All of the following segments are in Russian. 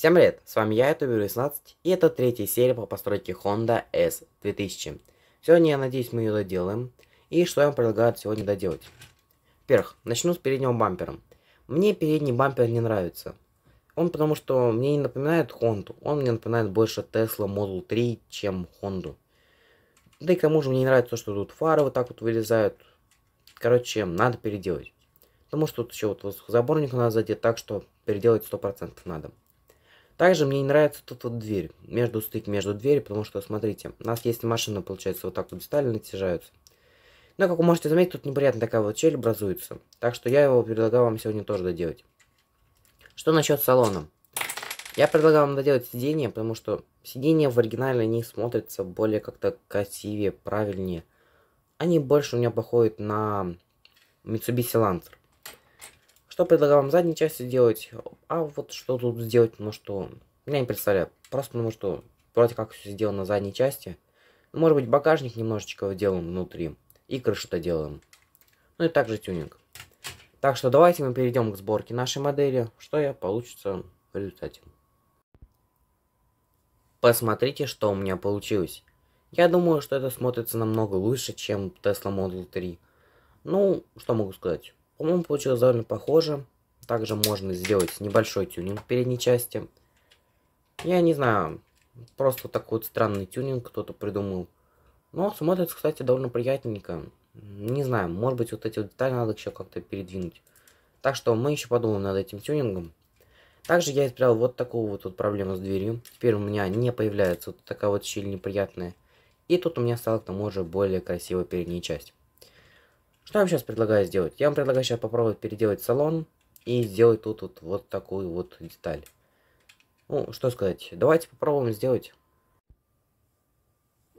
Всем привет, с вами я, это ютубер 16, и это третья серия по постройке Honda S2000. Сегодня, я надеюсь, мы ее доделаем, и что я вам предлагаю сегодня доделать. Во-первых, начну с переднего бампера. Мне передний бампер не нравится. Он потому что мне не напоминает Honda, он мне напоминает больше Tesla Model 3, чем Honda. Да и кому же мне не нравится, что тут фары вот так вот вылезают. Короче, надо переделать. Потому что тут еще вот заборник у нас сзади, так что переделать 100% надо. Также мне не нравится тут вот дверь, между стык между двери, потому что, смотрите, у нас есть машина, получается, вот так вот детали натяжаются. Но, ну, как вы можете заметить, тут неприятная такая вот щель образуется. Так что я его предлагаю вам сегодня тоже доделать. Что насчет салона? Я предлагаю вам доделать сиденье, потому что сиденья в оригинале не смотрятся более как-то красивее, правильнее. Они больше у меня походят на Mitsubishi Lancer. Что предлагаю вам в задней части сделать, а вот что тут сделать, ну что, я не представляю, просто потому что вроде как все сделано в задней части. Может быть багажник немножечко делаем внутри, и крышу-то делаем. Ну и также тюнинг. Так что давайте мы перейдем к сборке нашей модели, что я получится в результате. Посмотрите, что у меня получилось. Я думаю, что это смотрится намного лучше, чем Tesla Model 3. Ну, что могу сказать. По-моему, получилось довольно похоже. Также можно сделать небольшой тюнинг передней части. Я не знаю, просто такой вот странный тюнинг кто-то придумал. Но смотрится, кстати, довольно приятненько. Не знаю, может быть, вот эти вот детали надо еще как-то передвинуть. Так что мы еще подумаем над этим тюнингом. Также я исправил вот такую вот, вот проблему с дверью. Теперь у меня не появляется вот такая вот щель неприятная. И тут у меня стала к тому же более красивая передняя часть. Что я вам сейчас предлагаю сделать? Я вам предлагаю сейчас попробовать переделать салон и сделать тут вот, вот такую вот деталь. Ну, что сказать, давайте попробуем сделать.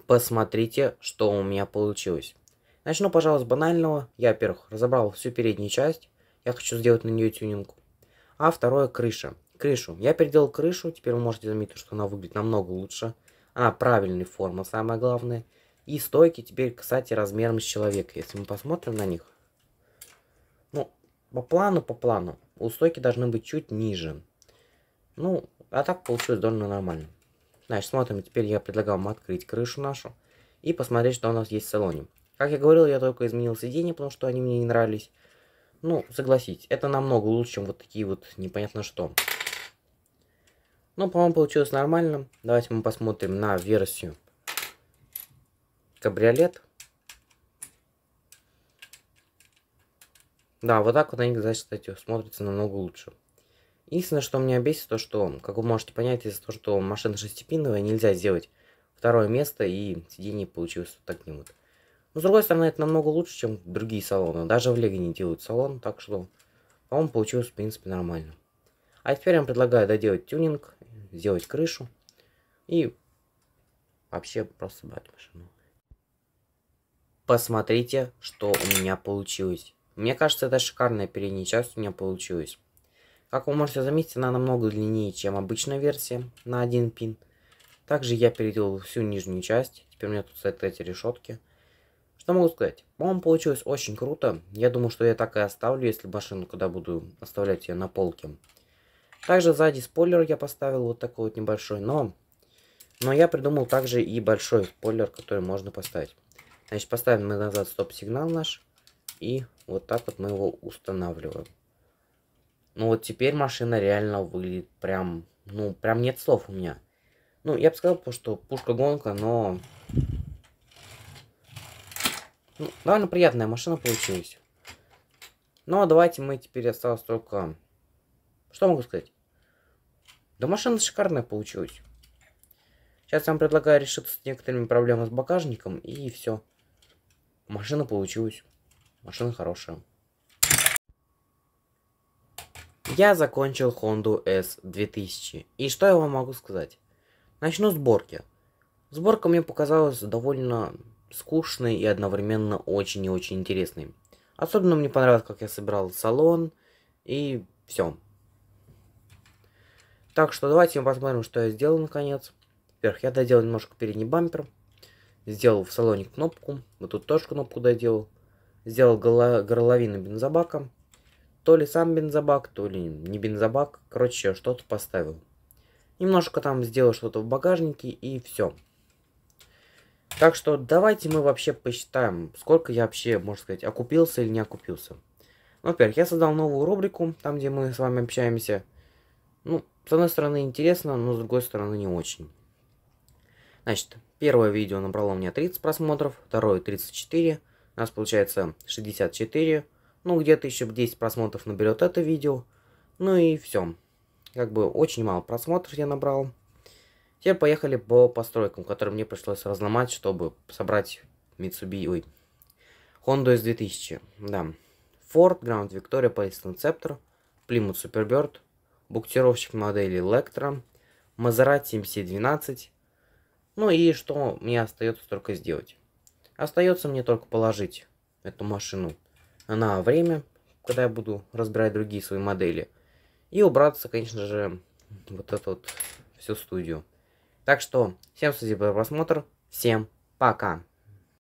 Посмотрите, что у меня получилось. Начну, пожалуй, с банального. Я, во-первых, разобрал всю переднюю часть. Я хочу сделать на нее тюнинг. А второе, крыша. Крышу. Я переделал крышу. Теперь вы можете заметить, что она выглядит намного лучше. Она правильной формы, самое главное. И стойки теперь, кстати, размером с человека. Если мы посмотрим на них. Ну, по плану, по плану. У стойки должны быть чуть ниже. Ну, а так получилось довольно нормально. Значит, смотрим. Теперь я предлагаю вам открыть крышу нашу. И посмотреть, что у нас есть в салоне. Как я говорил, я только изменил сиденье, потому что они мне не нравились. Ну, согласитесь, это намного лучше, чем вот такие вот непонятно что. Ну, по-моему, получилось нормально. Давайте мы посмотрим на версию кабриолет. Да, вот так вот они, кстати, смотрятся намного лучше. Единственное, что меня бесит, то что, как вы можете понять, из-за того, что машина шестипиновая, нельзя сделать второе место, и сиденье получилось вот таким вот. Но, с другой стороны, это намного лучше, чем другие салоны. Даже в Лего не делают салон, так что, по-моему, получилось, в принципе, нормально. А теперь я вам предлагаю доделать тюнинг, сделать крышу и вообще просто брать машину посмотрите, что у меня получилось. Мне кажется, это шикарная передняя часть у меня получилась. Как вы можете заметить, она намного длиннее, чем обычная версия на один пин. Также я переделал всю нижнюю часть. Теперь у меня тут стоят эти решетки. Что могу сказать? По-моему, получилось очень круто. Я думаю, что я так и оставлю, если машину, когда буду оставлять ее на полке. Также сзади спойлер я поставил вот такой вот небольшой, но... Но я придумал также и большой спойлер, который можно поставить. Значит, поставим мы назад стоп-сигнал наш. И вот так вот мы его устанавливаем. Ну вот теперь машина реально выглядит прям... Ну, прям нет слов у меня. Ну, я бы сказал, что пушка-гонка, но... Ну, довольно приятная машина получилась. Ну, а давайте мы теперь осталось только... Что могу сказать? Да машина шикарная получилась. Сейчас я вам предлагаю решиться с некоторыми проблемами с багажником, и все. Машина получилась. Машина хорошая. Я закончил Honda S2000. И что я вам могу сказать? Начну с сборки. Сборка мне показалась довольно скучной и одновременно очень и очень интересной. Особенно мне понравилось, как я собирал салон и все. Так что давайте мы посмотрим, что я сделал наконец. Во-первых, я доделал немножко передний бампер. Сделал в салоне кнопку. Вот тут тоже кнопку доделал. Сделал горловину бензобака. То ли сам бензобак, то ли не бензобак. Короче, что-то поставил. Немножко там сделал что-то в багажнике и все. Так что давайте мы вообще посчитаем, сколько я вообще, можно сказать, окупился или не окупился. Ну, во-первых, я создал новую рубрику, там, где мы с вами общаемся. Ну, с одной стороны интересно, но с другой стороны не очень. Значит, первое видео набрало у меня 30 просмотров, второе 34, у нас получается 64, ну где-то еще 10 просмотров наберет это видео, ну и все. Как бы очень мало просмотров я набрал. Теперь поехали по постройкам, которые мне пришлось разломать, чтобы собрать Mitsubishi, ой, Honda S2000, да. Ford, Grand Victoria, Police Conceptor, Plymouth Superbird, буксировщик модели Electra, Maserati MC12, ну и что мне остается только сделать? Остается мне только положить эту машину на время, когда я буду разбирать другие свои модели. И убраться, конечно же, вот эту вот всю студию. Так что, всем спасибо за просмотр, всем пока!